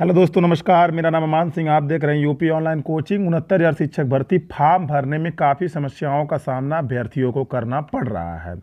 hello दोस्तों नमस्कार मेरा नाम अमान सिंह आप देख रहे हैं यूपी ऑनलाइन कोचिंग उनहत्तर हज़ार शिक्षक भर्ती फॉर्म भरने में काफ़ी समस्याओं का सामना अभ्यर्थियों को करना पड़ रहा है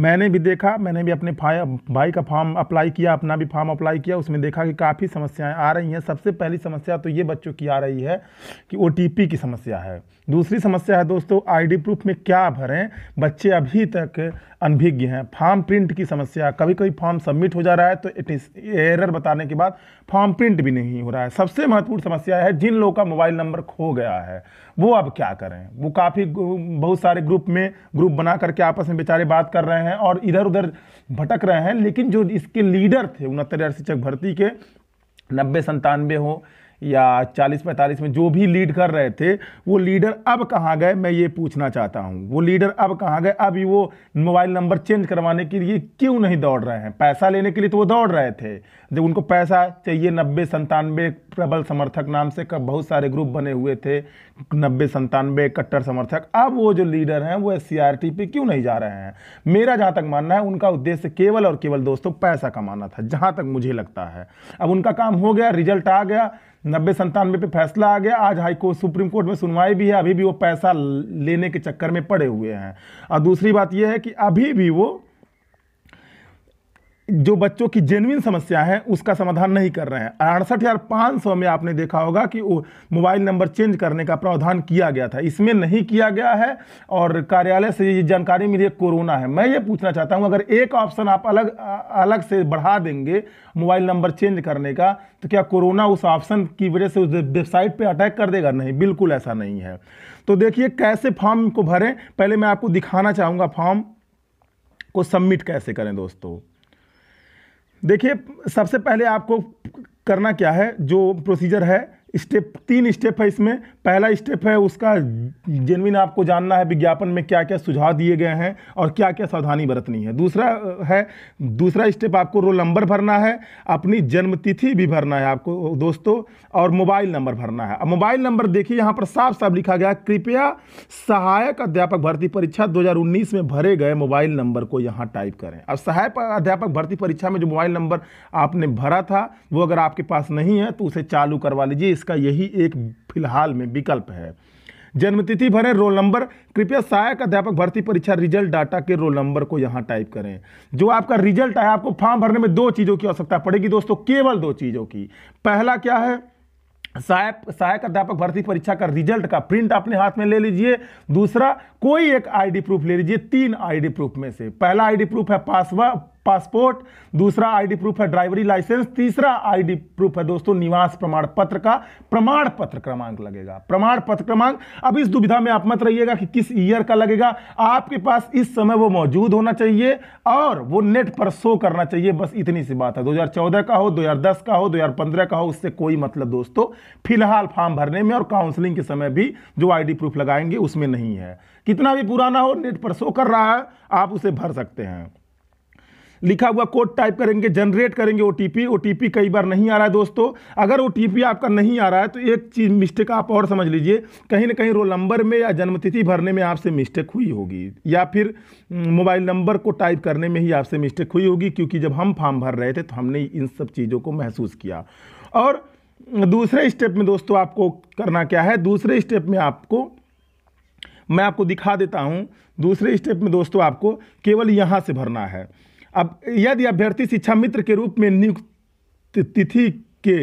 मैंने भी देखा मैंने भी अपने भाई का फॉर्म अप्लाई किया अपना भी फॉर्म अप्लाई किया उसमें देखा कि काफ़ी समस्याएं आ रही हैं सबसे पहली समस्या तो ये बच्चों की आ रही है कि ओ की समस्या है दूसरी समस्या है दोस्तों आईडी प्रूफ में क्या भरें बच्चे अभी तक अनभिज्ञ हैं फॉर्म प्रिंट की समस्या कभी कभी फॉर्म सबमिट हो जा रहा है तो इट इस एरर बताने के बाद फॉर्म प्रिंट भी नहीं हो रहा है सबसे महत्वपूर्ण समस्या है जिन लोगों का मोबाइल नंबर खो गया है वो अब क्या करें वो काफ़ी बहुत सारे ग्रुप में ग्रुप बना करके आपस में बेचारे बात कर रहे हैं हैं और इधर उधर भटक रहे हैं लेकिन जो इसके लीडर थे उनहत्तर हज़ार शिक्षक भर्ती के नब्बे संतानवे हों या 40-45 में जो भी लीड कर रहे थे वो लीडर अब कहाँ गए मैं ये पूछना चाहता हूँ वो लीडर अब कहाँ गए अब वो मोबाइल नंबर चेंज करवाने के लिए क्यों नहीं दौड़ रहे हैं पैसा लेने के लिए तो वो दौड़ रहे थे जब उनको पैसा चाहिए नब्बे संतानवे प्रबल समर्थक नाम से कब बहुत सारे ग्रुप बने हुए थे नब्बे संतानवे कट्टर समर्थक अब वो जो लीडर हैं वो एस पे क्यों नहीं जा रहे हैं मेरा जहाँ तक मानना है उनका उद्देश्य केवल और केवल दोस्तों पैसा कमाना था जहाँ तक मुझे लगता है अब उनका काम हो गया रिजल्ट आ गया नब्बे संतानवे पे फैसला आ गया आज हाई कोर्ट सुप्रीम कोर्ट में सुनवाई भी है अभी भी वो पैसा लेने के चक्कर में पड़े हुए हैं और दूसरी बात यह है कि अभी भी वो जो बच्चों की जेनविन समस्या है उसका समाधान नहीं कर रहे हैं अड़सठ हज़ार पाँच सौ में आपने देखा होगा कि मोबाइल नंबर चेंज करने का प्रावधान किया गया था इसमें नहीं किया गया है और कार्यालय से ये जानकारी मिली है कोरोना है मैं ये पूछना चाहता हूँ अगर एक ऑप्शन आप अलग अलग से बढ़ा देंगे मोबाइल नंबर चेंज करने का तो क्या कोरोना उस ऑप्शन की वजह से उस वेबसाइट पर अटैक कर देगा नहीं बिल्कुल ऐसा नहीं है तो देखिए कैसे फॉर्म को भरें पहले मैं आपको दिखाना चाहूँगा फॉर्म को सबमिट कैसे करें दोस्तों देखिए सबसे पहले आपको करना क्या है जो प्रोसीजर है स्टेप तीन स्टेप है इसमें पहला स्टेप है उसका जेनविन आपको जानना है विज्ञापन में क्या क्या सुझाव दिए गए हैं और क्या क्या सावधानी बरतनी है दूसरा है दूसरा स्टेप आपको रोल नंबर भरना है अपनी जन्मतिथि भी भरना है आपको दोस्तों और मोबाइल नंबर भरना है मोबाइल नंबर देखिए यहाँ पर साफ साफ लिखा गया कृपया सहायक अध्यापक भर्ती परीक्षा दो में भरे गए मोबाइल नंबर को यहाँ टाइप करें अब सहायक अध्यापक भर्ती परीक्षा में जो मोबाइल नंबर आपने भरा था वो अगर आपके पास नहीं है तो उसे चालू करवा लीजिए इसका यही एक फिलहाल में विकल्प है जन्मतिथि भरें रोल नंबर कृपया सहायक अध्यापक भर्ती परीक्षा रिजल्ट डाटा के रोल नंबर को यहाँ टाइप करें जो आपका रिजल्ट है आपको फॉर्म भरने में दो चीज़ों की आवश्यकता पड़ेगी दोस्तों केवल दो चीज़ों की पहला क्या है सहायक सहायक अध्यापक भर्ती परीक्षा का रिजल्ट का प्रिंट अपने हाथ में ले लीजिए दूसरा कोई एक आईडी प्रूफ ले लीजिए तीन आईडी प्रूफ में से पहला आईडी प्रूफ है पासवर्ड पासपोर्ट दूसरा आईडी प्रूफ है ड्राइवरी लाइसेंस तीसरा आईडी प्रूफ है दोस्तों निवास प्रमाण पत्र का प्रमाण पत्र क्रमांक लगेगा प्रमाण पत्र क्रमांक अब इस दुविधा में आप मत रहिएगा कि किस ईयर का लगेगा आपके पास इस समय वो मौजूद होना चाहिए और वो नेट पर शो करना चाहिए बस इतनी सी बात है 2014 का हो 2010 का हो 2015 का हो उससे कोई मतलब दोस्तों फिलहाल फॉर्म भरने में और काउंसलिंग के समय भी जो आई प्रूफ लगाएंगे उसमें नहीं है कितना भी पुराना हो नेट पर शो कर रहा है आप उसे भर सकते हैं लिखा हुआ कोड टाइप करेंगे जनरेट करेंगे ओ टी कई बार नहीं आ रहा है दोस्तों अगर ओ आपका नहीं आ रहा है तो एक चीज़ मिस्टेक आप और समझ लीजिए कहीं ना कहीं रोल नंबर में या जन्मतिथि भरने में आपसे मिस्टेक हुई होगी या फिर मोबाइल नंबर को टाइप करने में ही आपसे मिस्टेक हुई होगी क्योंकि जब हम फॉर्म भर रहे थे तो हमने इन सब चीज़ों को महसूस किया और दूसरे स्टेप में दोस्तों आपको करना क्या है दूसरे स्टेप में आपको मैं आपको दिखा देता हूँ दूसरे स्टेप में दोस्तों आपको केवल यहाँ से भरना है अब यदि अभ्यर्थी शिक्षा मित्र के रूप में नियुक्त तिथि के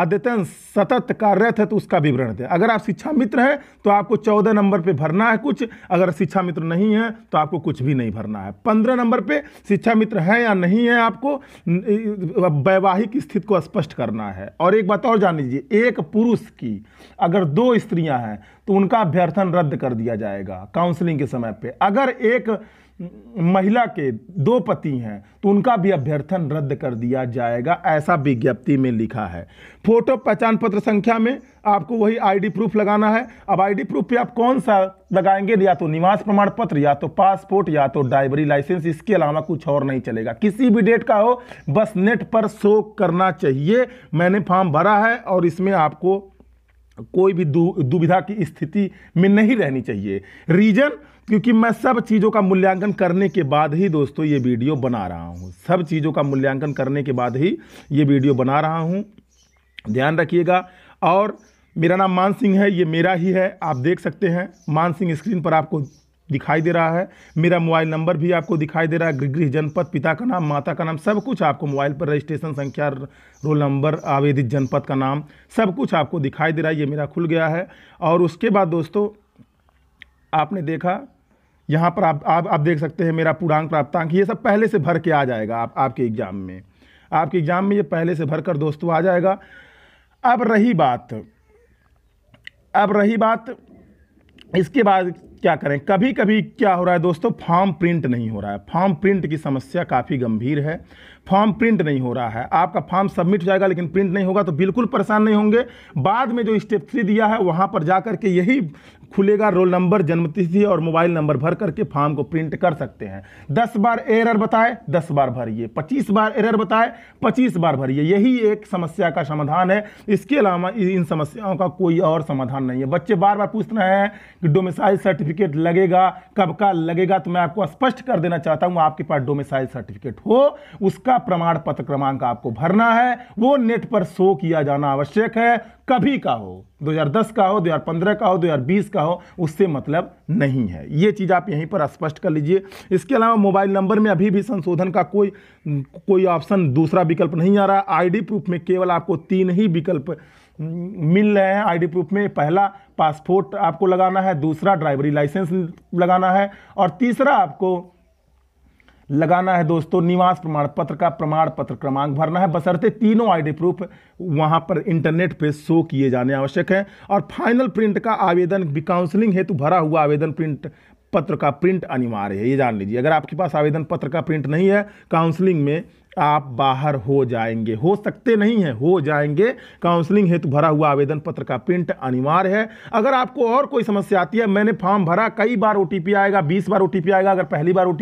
अद्यतन सतत कार्यरत है तो उसका विवरण दें अगर आप शिक्षा मित्र हैं तो आपको चौदह नंबर पे भरना है कुछ अगर शिक्षा मित्र नहीं है तो आपको कुछ भी नहीं भरना है पंद्रह नंबर पे शिक्षा मित्र हैं या नहीं है आपको वैवाहिक स्थिति को स्पष्ट करना है और एक बात और जान लीजिए एक पुरुष की अगर दो स्त्रियाँ हैं तो उनका अभ्यर्थन रद्द कर दिया जाएगा काउंसलिंग के समय पर अगर एक महिला के दो पति हैं तो उनका भी अभ्यर्थन रद्द कर दिया जाएगा ऐसा विज्ञप्ति में लिखा है फोटो पहचान पत्र संख्या में आपको वही आईडी प्रूफ लगाना है अब आईडी प्रूफ पे आप कौन सा लगाएंगे या तो निवास प्रमाण पत्र या तो पासपोर्ट या तो ड्राइवरी लाइसेंस इसके अलावा कुछ और नहीं चलेगा किसी भी डेट का हो बस नेट पर शो करना चाहिए मैंने फॉर्म भरा है और इसमें आपको कोई भी दु, दुविधा की स्थिति में नहीं रहनी चाहिए रीजन क्योंकि मैं सब चीज़ों का मूल्यांकन करने के बाद ही दोस्तों ये वीडियो बना रहा हूँ सब चीज़ों का मूल्यांकन करने के बाद ही ये वीडियो बना रहा हूँ ध्यान रखिएगा और मेरा नाम मान सिंह है ये मेरा ही है आप देख सकते हैं मान सिंह स्क्रीन पर आपको दिखाई दे रहा है मेरा मोबाइल नंबर भी आपको दिखाई दे रहा है गृह जनपद पिता का नाम माता का नाम सब कुछ आपको मोबाइल पर रजिस्ट्रेशन संख्या रोल नंबर आवेदित जनपद का नाम सब कुछ आपको दिखाई दे रहा है ये मेरा खुल गया है और उसके बाद दोस्तों आपने देखा यहाँ पर आप आप आप देख सकते हैं मेरा पूर्णांक प्राप्तांक ये सब पहले से भर के आ जाएगा आप आपके एग्ज़ाम में आपके एग्ज़ाम में ये पहले से भर कर दोस्तों आ जाएगा अब रही बात अब रही बात इसके बाद क्या करें कभी कभी क्या हो रहा है दोस्तों फॉर्म प्रिंट नहीं हो रहा है फॉर्म प्रिंट की समस्या काफ़ी गंभीर है फॉर्म प्रिंट नहीं हो रहा है आपका फॉर्म सबमिट हो जाएगा लेकिन प्रिंट नहीं होगा तो बिल्कुल परेशान नहीं होंगे बाद में जो स्टेप थ्री दिया है वहाँ पर जा करके यही खुलेगा रोल नंबर जन्मतिथि और मोबाइल नंबर भर करके फॉर्म को प्रिंट कर सकते हैं दस बार एरर बताए दस बार भरिए पच्चीस बार एरर बताए पच्चीस बार भरिए यही एक समस्या का समाधान है इसके अलावा इन समस्याओं का कोई और समाधान नहीं है बच्चे बार बार पूछ रहे हैं कि डोमिसाइल सर्टिफिकेट लगेगा कब का लगेगा तो मैं आपको स्पष्ट कर देना चाहता हूँ आपके पास डोमिसाइल सर्टिफिकेट हो उसका का प्रमाण पत्र क्रमांक आपको भरना है वो नेट पर शो किया जाना आवश्यक है कभी का हो 2010 का हो 2015 का हो 2020 का हो उससे मतलब नहीं है ये चीज़ आप यहीं पर स्पष्ट कर लीजिए इसके अलावा मोबाइल नंबर में अभी भी संशोधन का कोई कोई ऑप्शन दूसरा विकल्प नहीं आ रहा आईडी प्रूफ में केवल आपको तीन ही विकल्प मिल रहे हैं आईडी प्रूफ में पहला पासपोर्ट आपको लगाना है दूसरा ड्राइवरी लाइसेंस लगाना है और तीसरा आपको लगाना है दोस्तों निवास प्रमाण पत्र का प्रमाण पत्र क्रमांक भरना है बसरते तीनों आईडी प्रूफ वहां पर इंटरनेट पे शो किए जाने आवश्यक हैं और फाइनल प्रिंट का आवेदन काउंसलिंग हेतु भरा हुआ आवेदन प्रिंट पत्र का प्रिंट अनिवार्य है ये जान लीजिए अगर आपके पास आवेदन पत्र का प्रिंट नहीं है काउंसलिंग में आप बाहर हो जाएंगे हो सकते नहीं हैं हो जाएंगे काउंसलिंग हेतु भरा हुआ आवेदन पत्र का प्रिंट अनिवार्य है अगर आपको और कोई समस्या आती है मैंने फॉर्म भरा कई बार ओ आएगा बीस बार ओ आएगा अगर पहली बार ओ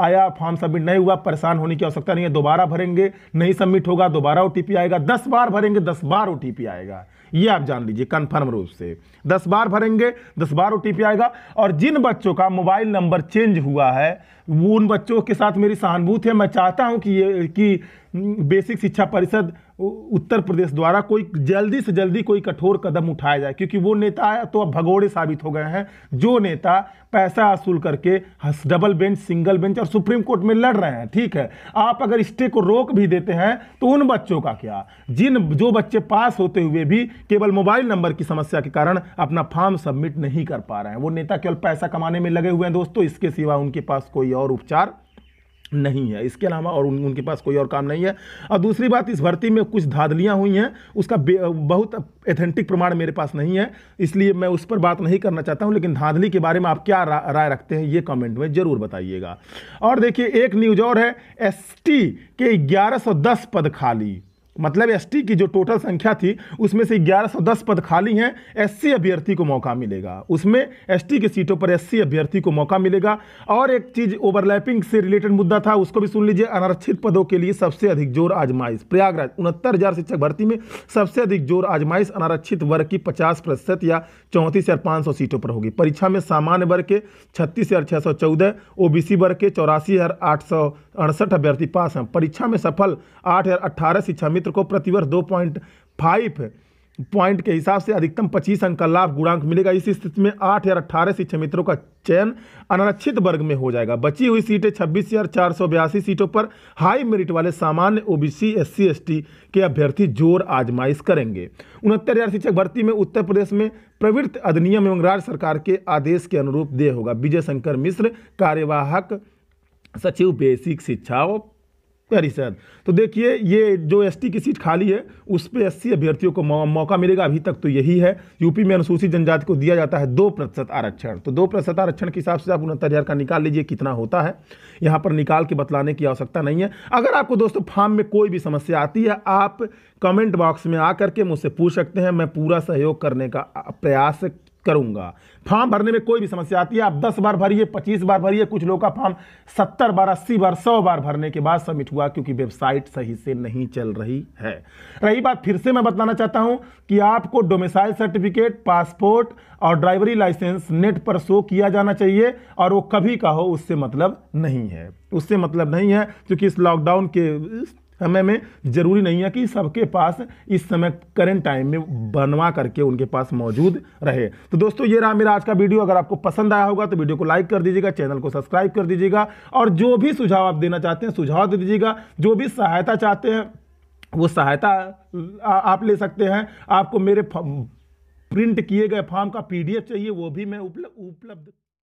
आया फॉर्म सबमिट नहीं हुआ परेशान होने की आवश्यकता नहीं है दोबारा भरेंगे नहीं सबमिट होगा दोबारा ओ आएगा दस बार भरेंगे दस बार ओ आएगा ये आप जान लीजिए कन्फर्म रूप से दस बार भरेंगे दस बार ओ आएगा और जिन बच्चों का मोबाइल नंबर चेंज हुआ है वो उन बच्चों के साथ मेरी सहानुभूति है मैं चाहता हूँ कि ये कि बेसिक शिक्षा परिषद उत्तर प्रदेश द्वारा कोई जल्दी से जल्दी कोई कठोर कदम उठाया जाए क्योंकि वो नेता तो अब भगोड़े साबित हो गए हैं जो नेता पैसा वसूल करके डबल बेंच सिंगल बेंच और सुप्रीम कोर्ट में लड़ रहे हैं ठीक है आप अगर स्टे को रोक भी देते हैं तो उन बच्चों का क्या जिन जो बच्चे पास होते हुए भी केवल मोबाइल नंबर की समस्या के कारण अपना फॉर्म सबमिट नहीं कर पा रहे हैं वो नेता केवल पैसा कमाने में लगे हुए हैं दोस्तों इसके सिवा उनके पास कोई और उपचार नहीं है इसके अलावा और उन, उनके पास कोई और काम नहीं है और दूसरी बात इस भर्ती में कुछ धाधलियाँ हुई हैं उसका बहुत एथेंटिक प्रमाण मेरे पास नहीं है इसलिए मैं उस पर बात नहीं करना चाहता हूँ लेकिन धांधली के बारे में आप क्या रा, राय रखते हैं ये कमेंट में ज़रूर बताइएगा और देखिए एक न्यूज और है एस के ग्यारह पद खाली मतलब एसटी की जो टोटल संख्या थी उसमें से 1110 पद खाली हैं एससी अभ्यर्थी को मौका मिलेगा उसमें एसटी की सीटों पर एससी अभ्यर्थी को मौका मिलेगा और एक चीज़ ओवरलैपिंग से रिलेटेड मुद्दा था उसको भी सुन लीजिए अनारक्षित पदों के लिए सबसे अधिक जोर आजमाइश प्रयागराज उनहत्तर हज़ार शिक्षक भर्ती में सबसे अधिक जोर आजमाइश अनारक्षित वर्ग की पचास प्रतिशत या चौंतीस हज़ार पाँच सौ सीटों पर होगी परीक्षा में सामान्य वर्ग के छत्तीस हज़ार छः सौ चौदह ओ बी सी वर्ग के चौरासी हज़ार आठ सौ अड़सठ अभ्यर्थी पास हैं परीक्षा में सफल आठ हज़ार अट्ठारह शिक्षा मित्र को प्रतिवर्ष दो पॉइंट फाइव पॉइंट के हिसाब से अधिकतम पच्चीस अंक का लाभ गुणांक मिलेगा इस स्थिति में आठ या अट्ठारह शिक्षा मित्रों का चयन अनारक्षित वर्ग में हो जाएगा बची हुई सीटें छब्बीस या चार सौ बयासी सीटों पर हाई मेरिट वाले सामान्य ओबीसी एससी एसटी के अभ्यर्थी जोर आजमाइश करेंगे उनहत्तर हजार शिक्षक भर्ती में उत्तर प्रदेश में प्रवृत्त अधिनियम एवं राज्य सरकार के आदेश के अनुरूप देय होगा विजय शंकर मिश्र कार्यवाहक सचिव बेसिक शिक्षा और परिषद तो देखिए ये जो एसटी की सीट खाली है उस पर एस अभ्यर्थियों को मौका मिलेगा अभी तक तो यही है यूपी में अनुसूचित जनजाति को दिया जाता है दो प्रतिशत आरक्षण तो दो प्रतिशत आरक्षण के हिसाब से आप उनहत्तर हज़ार का निकाल लीजिए कितना होता है यहाँ पर निकाल के बतलाने की आवश्यकता नहीं है अगर आपको दोस्तों फार्म में कोई भी समस्या आती है आप कमेंट बॉक्स में आ करके मुझसे पूछ सकते हैं मैं पूरा सहयोग करने का प्रयास करूंगा फॉर्म भरने में कोई भी समस्या आती है आप 10 बार भरिए 25 बार भरिए कुछ लोगों का फॉर्म 70 बार 80 बार 100 बार भरने के बाद सबमिट हुआ क्योंकि वेबसाइट सही से नहीं चल रही है रही बात फिर से मैं बताना चाहता हूं कि आपको डोमिसाइल सर्टिफिकेट पासपोर्ट और ड्राइवरी लाइसेंस नेट पर शो किया जाना चाहिए और वो कभी का हो उससे मतलब नहीं है उससे मतलब नहीं है क्योंकि इस लॉकडाउन के समय में ज़रूरी नहीं है कि सबके पास इस समय करंट टाइम में बनवा करके उनके पास मौजूद रहे तो दोस्तों ये रहा मेरा आज का वीडियो अगर आपको पसंद आया होगा तो वीडियो को लाइक कर दीजिएगा चैनल को सब्सक्राइब कर दीजिएगा और जो भी सुझाव आप देना चाहते हैं सुझाव दे दीजिएगा जो भी सहायता चाहते हैं वो सहायता आप ले सकते हैं आपको मेरे प्रिंट किए गए फॉर्म का पीडीएफ चाहिए वो भी मैं उपलब्ध उपलब्ध